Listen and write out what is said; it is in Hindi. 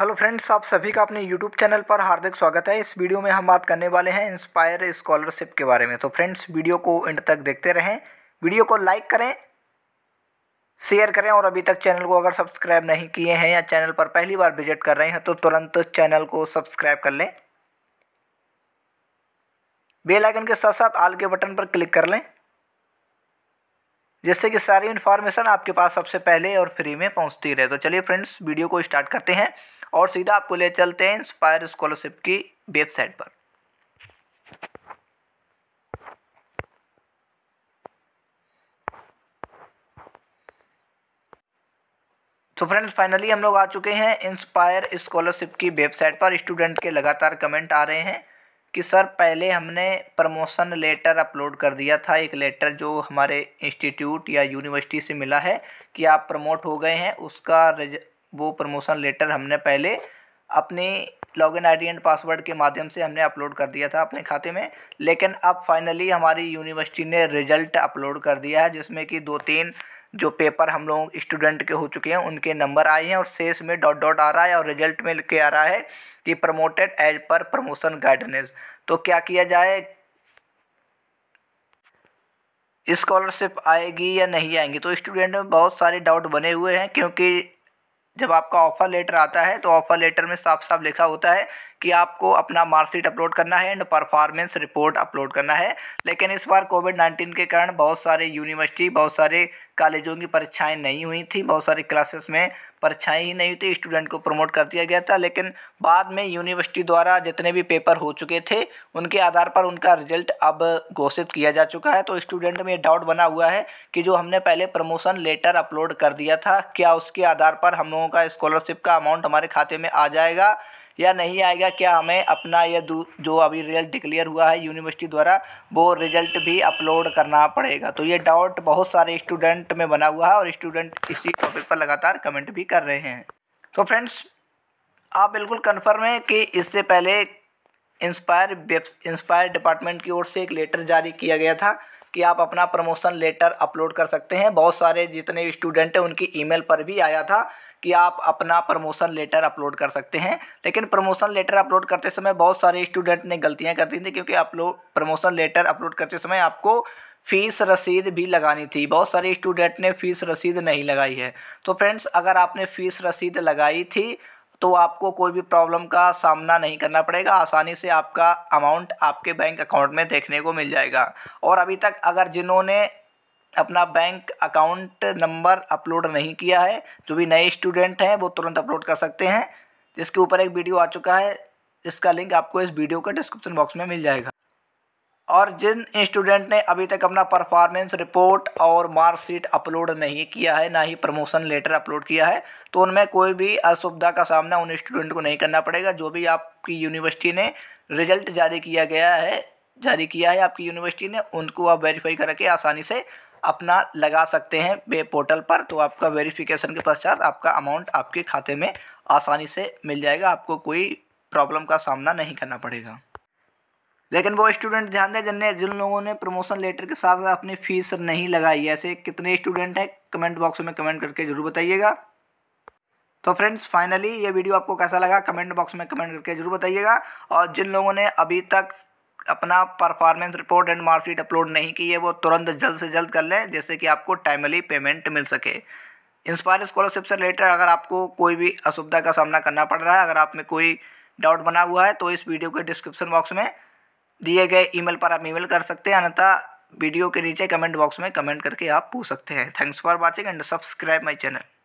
हेलो फ्रेंड्स आप सभी का अपने यूट्यूब चैनल पर हार्दिक स्वागत है इस वीडियो में हम बात करने वाले हैं इंस्पायर स्कॉलरशिप के बारे में तो फ्रेंड्स वीडियो को एंड तक देखते रहें वीडियो को लाइक करें शेयर करें और अभी तक चैनल को अगर सब्सक्राइब नहीं किए हैं या चैनल पर पहली बार विजिट कर रहे हैं तो तुरंत चैनल को सब्सक्राइब कर लें बेलाइकन के साथ साथ आल के बटन पर क्लिक कर लें जिससे कि सारी इन्फॉर्मेशन आपके पास सबसे पहले और फ्री में पहुंचती रहे तो चलिए फ्रेंड्स वीडियो को स्टार्ट करते हैं और सीधा आपको ले चलते हैं इंस्पायर स्कॉलरशिप की वेबसाइट पर तो फ्रेंड्स फाइनली हम लोग आ चुके हैं इंस्पायर स्कॉलरशिप की वेबसाइट पर स्टूडेंट के लगातार कमेंट आ रहे हैं कि सर पहले हमने प्रमोशन लेटर अपलोड कर दिया था एक लेटर जो हमारे इंस्टीट्यूट या यूनिवर्सिटी से मिला है कि आप प्रमोट हो गए हैं उसका वो प्रमोशन लेटर हमने पहले अपने लॉगिन आईडी एंड पासवर्ड के माध्यम से हमने अपलोड कर दिया था अपने खाते में लेकिन अब फाइनली हमारी यूनिवर्सिटी ने रिजल्ट अपलोड कर दिया है जिसमें कि दो तीन जो पेपर हम लोग स्टूडेंट के हो चुके हैं उनके नंबर आए हैं और शेष में डॉट डॉट आ रहा है और रिजल्ट में लिख के आ रहा है कि promoted as per promotion guidance तो क्या किया जाए स्कॉलरशिप आएगी या नहीं आएगी तो स्टूडेंट में बहुत सारे डाउट बने हुए हैं क्योंकि जब आपका ऑफ़र लेटर आता है तो ऑफ़र लेटर में साफ साफ लिखा होता है कि आपको अपना मार्कशीट अपलोड करना है एंड परफॉर्मेंस रिपोर्ट अपलोड करना है लेकिन इस बार कोविड नाइन्टीन के कारण बहुत सारे यूनिवर्सिटी बहुत सारे कॉलेजों की परीक्षाएं नहीं हुई थी बहुत सारी क्लासेस में परीक्षाएं ही नहीं थी स्टूडेंट को प्रमोट कर दिया गया था लेकिन बाद में यूनिवर्सिटी द्वारा जितने भी पेपर हो चुके थे उनके आधार पर उनका रिजल्ट अब घोषित किया जा चुका है तो स्टूडेंट में डाउट बना हुआ है कि जो हमने पहले प्रमोशन लेटर अपलोड कर दिया था क्या उसके आधार पर हम लोगों का स्कॉलरशिप का अमाउंट हमारे खाते में आ जाएगा या नहीं आएगा क्या हमें अपना यह जो अभी रिजल्ट डिक्लेयर हुआ है यूनिवर्सिटी द्वारा वो रिजल्ट भी अपलोड करना पड़ेगा तो ये डाउट बहुत सारे स्टूडेंट में बना हुआ है और स्टूडेंट इसी टॉपिक पर लगातार कमेंट भी कर रहे हैं तो फ्रेंड्स आप बिल्कुल कन्फर्म हैं कि इससे पहले इंस्पायर इंस्पायर डिपार्टमेंट की ओर से एक लेटर जारी किया गया था कि आप अपना प्रमोशन लेटर अपलोड कर सकते हैं बहुत सारे जितने स्टूडेंट हैं उनकी ईमेल पर भी आया था कि आप अपना प्रमोशन लेटर अपलोड कर सकते हैं लेकिन प्रमोशन लेटर अपलोड करते समय बहुत सारे स्टूडेंट ने गलतियां कर दी थी क्योंकि अपलोड प्रमोशन लेटर अपलोड करते समय आपको फ़ीस रसीद भी लगानी थी बहुत सारे स्टूडेंट ने फ़ीस रसीद नहीं लगाई है तो फ्रेंड्स अगर आपने फ़ीस रसीद लगाई थी तो आपको कोई भी प्रॉब्लम का सामना नहीं करना पड़ेगा आसानी से आपका अमाउंट आपके बैंक अकाउंट में देखने को मिल जाएगा और अभी तक अगर जिन्होंने अपना बैंक अकाउंट नंबर अपलोड नहीं किया है जो भी नए स्टूडेंट हैं वो तुरंत अपलोड कर सकते हैं जिसके ऊपर एक वीडियो आ चुका है इसका लिंक आपको इस वीडियो के डिस्क्रिप्शन बॉक्स में मिल जाएगा और जिन स्टूडेंट ने अभी तक अपना परफॉर्मेंस रिपोर्ट और मार्कशीट अपलोड नहीं किया है ना ही प्रमोशन लेटर अपलोड किया है तो उनमें कोई भी असुविधा का सामना उन स्टूडेंट को नहीं करना पड़ेगा जो भी आपकी यूनिवर्सिटी ने रिजल्ट जारी किया गया है जारी किया है आपकी यूनिवर्सिटी ने उनको आप वेरीफाई करके आसानी से अपना लगा सकते हैं वे पोर्टल पर तो आपका वेरिफिकेशन के पश्चात आपका अमाउंट आपके खाते में आसानी से मिल जाएगा आपको कोई प्रॉब्लम का सामना नहीं करना पड़ेगा लेकिन वो स्टूडेंट ध्यान दें जिनने जिन लोगों ने प्रमोशन लेटर के साथ साथ अपनी फीस नहीं लगाई ऐसे कितने स्टूडेंट हैं कमेंट बॉक्स में कमेंट करके ज़रूर बताइएगा तो फ्रेंड्स फाइनली ये वीडियो आपको कैसा लगा कमेंट बॉक्स में कमेंट करके ज़रूर बताइएगा और जिन लोगों ने अभी तक अपना performance report and marksheet upload नहीं की है वो तुरंत जल्द से जल्द कर लें जिससे कि आपको टाइमली पेमेंट मिल सके इंस्पायर स्कॉलरशिप से रिलेटेड अगर आपको कोई भी असुविधा का सामना करना पड़ रहा है अगर आप में कोई डाउट बना हुआ है तो इस वीडियो के डिस्क्रिप्शन बॉक्स में दिए गए ईमेल पर आप ईमेल कर सकते हैं अन्यथा वीडियो के नीचे कमेंट बॉक्स में कमेंट करके आप पूछ सकते हैं thanks for watching and subscribe my channel